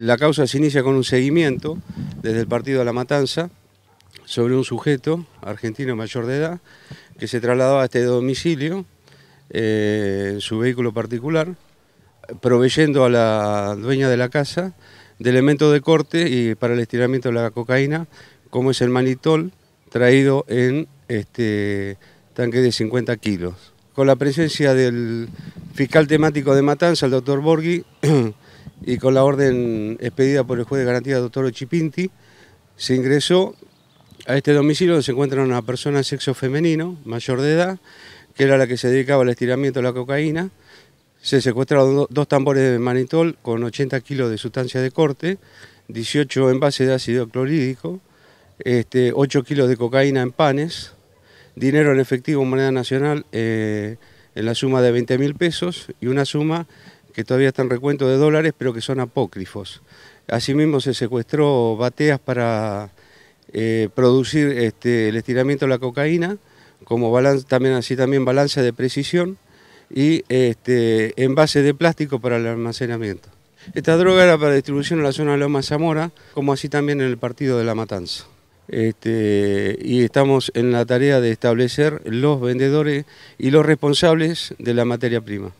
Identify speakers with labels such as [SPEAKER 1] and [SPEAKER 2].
[SPEAKER 1] La causa se inicia con un seguimiento desde el partido de La Matanza sobre un sujeto argentino mayor de edad que se trasladaba a este domicilio en eh, su vehículo particular, proveyendo a la dueña de la casa de elementos de corte y para el estiramiento de la cocaína, como es el manitol, traído en este tanque de 50 kilos. Con la presencia del fiscal temático de Matanza, el doctor Borghi, y con la orden expedida por el juez de garantía doctor Ochipinti, se ingresó a este domicilio donde se encuentra una persona de sexo femenino, mayor de edad, que era la que se dedicaba al estiramiento de la cocaína. Se secuestraron dos tambores de manitol con 80 kilos de sustancia de corte, 18 envases de ácido clorhídrico, este, 8 kilos de cocaína en panes, dinero en efectivo en moneda nacional eh, en la suma de 20 mil pesos y una suma que todavía están recuento de dólares, pero que son apócrifos. Asimismo se secuestró bateas para eh, producir este, el estiramiento de la cocaína, como balance, también, así también balanza de precisión, y este, envase de plástico para el almacenamiento. Esta droga era para distribución en la zona de Loma Zamora, como así también en el partido de La Matanza. Este, y estamos en la tarea de establecer los vendedores y los responsables de la materia prima.